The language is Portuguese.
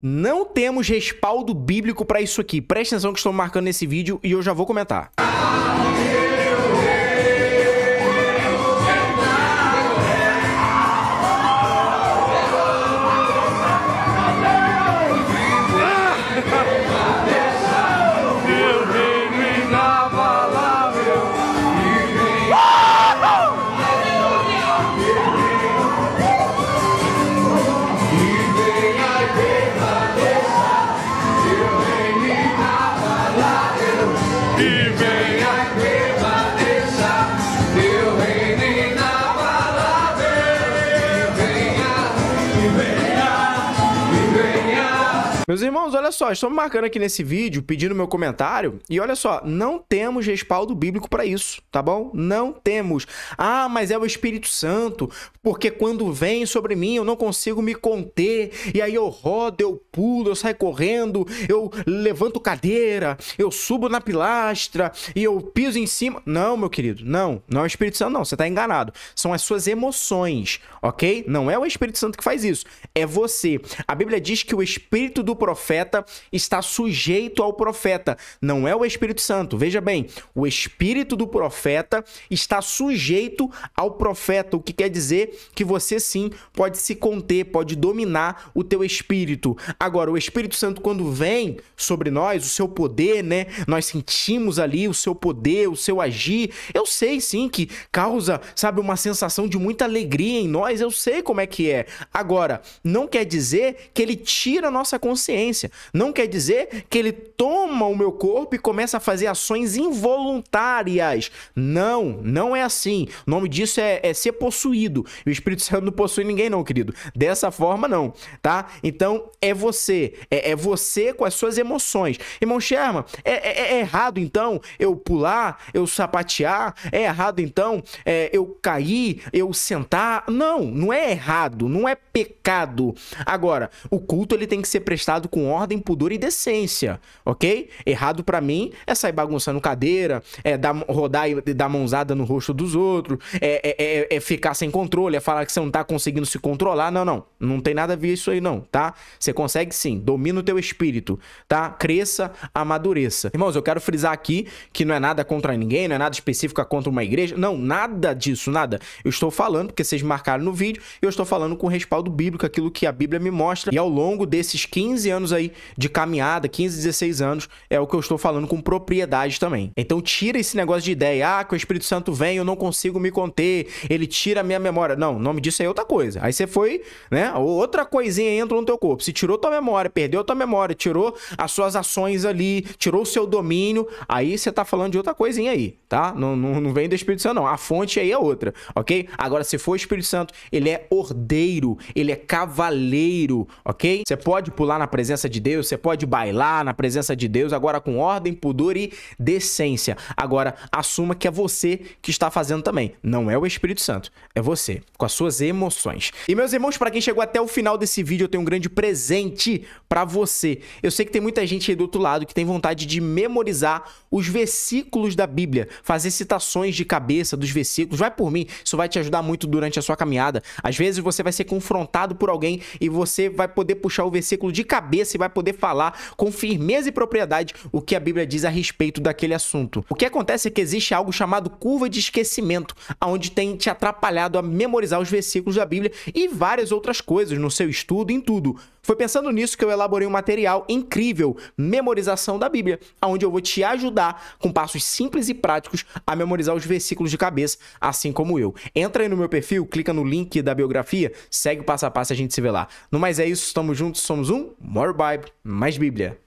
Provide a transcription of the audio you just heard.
Não temos respaldo bíblico para isso aqui. Presta atenção que estou marcando nesse vídeo e eu já vou comentar. Ah! Meus irmãos, olha só, estou me marcando aqui nesse vídeo, pedindo meu comentário, e olha só, não temos respaldo bíblico para isso, tá bom? Não temos. Ah, mas é o Espírito Santo, porque quando vem sobre mim eu não consigo me conter, e aí eu rodo, eu pulo, eu saio correndo, eu levanto cadeira, eu subo na pilastra e eu piso em cima. Não, meu querido, não, não é o Espírito Santo, não, você está enganado. São as suas emoções, ok? Não é o Espírito Santo que faz isso, é você. A Bíblia diz que o Espírito do profeta está sujeito ao profeta, não é o Espírito Santo. Veja bem, o espírito do profeta está sujeito ao profeta, o que quer dizer que você sim pode se conter, pode dominar o teu espírito. Agora, o Espírito Santo quando vem sobre nós, o seu poder, né? Nós sentimos ali o seu poder, o seu agir. Eu sei sim que causa, sabe, uma sensação de muita alegria em nós, eu sei como é que é. Agora, não quer dizer que ele tira a nossa consciência consciência. Não quer dizer que ele toma o meu corpo e começa a fazer ações involuntárias. Não, não é assim. O nome disso é, é ser possuído. E o Espírito Santo não possui ninguém, não, querido. Dessa forma, não, tá? Então, é você. É, é você com as suas emoções. Irmão Sherman, é, é, é errado, então, eu pular, eu sapatear? É errado, então, é, eu cair, eu sentar? Não, não é errado, não é pecado. Agora, o culto ele tem que ser prestado com ordem, pudor e decência, ok? Errado para mim é sair bagunçando cadeira, é dar, rodar e dar mãozada no rosto dos outros, é, é, é, é, ficar sem controle, é falar que você não tá conseguindo se controlar. Não, não. Não tem nada a ver isso aí, não, tá? Você consegue sim. Domina o teu espírito, tá? Cresça, amadureça. Irmãos, eu quero frisar aqui que não é nada contra ninguém, não é nada específico contra uma igreja. Não, nada disso, nada. Eu estou falando, porque vocês marcaram no vídeo, eu estou falando com respaldo bíblico, aquilo que a Bíblia me mostra. E ao longo desses 15 15 anos aí de caminhada, 15, 16 anos, é o que eu estou falando com propriedade também. Então tira esse negócio de ideia, ah, que o Espírito Santo vem, eu não consigo me conter, ele tira a minha memória. Não, o nome disso é outra coisa. Aí você foi, né, outra coisinha entra no teu corpo. Se tirou tua memória, perdeu tua memória, tirou as suas ações ali, tirou o seu domínio, aí você tá falando de outra coisinha aí tá? Não, não, não, vem do Espírito Santo, não. A fonte aí é outra, ok? Agora, se for Espírito Santo, ele é ordeiro, ele é cavaleiro, ok? Você pode pular na presença de Deus, você pode bailar na presença de Deus, agora com ordem, pudor e decência. Agora, assuma que é você que está fazendo também. Não é o Espírito Santo, é você, com as suas emoções. E, meus irmãos, para quem chegou até o final desse vídeo, eu tenho um grande presente para você. Eu sei que tem muita gente aí do outro lado que tem vontade de memorizar os versículos da Bíblia, fazer citações de cabeça dos versículos. Vai por mim, isso vai te ajudar muito durante a sua caminhada. Às vezes você vai ser confrontado por alguém e você vai poder puxar o versículo de cabeça e vai poder falar com firmeza e propriedade o que a Bíblia diz a respeito daquele assunto. O que acontece é que existe algo chamado curva de esquecimento, aonde tem te atrapalhado a memorizar os versículos da Bíblia e várias outras coisas no seu estudo, em tudo. Foi pensando nisso que eu elaborei um material incrível, Memorização da Bíblia, onde eu vou te ajudar com passos simples e práticos a memorizar os versículos de cabeça, assim como eu. Entra aí no meu perfil, clica no link da biografia, segue o passo a passo e a gente se vê lá. No mais é isso, estamos juntos, somos um More Bible, mais Bíblia.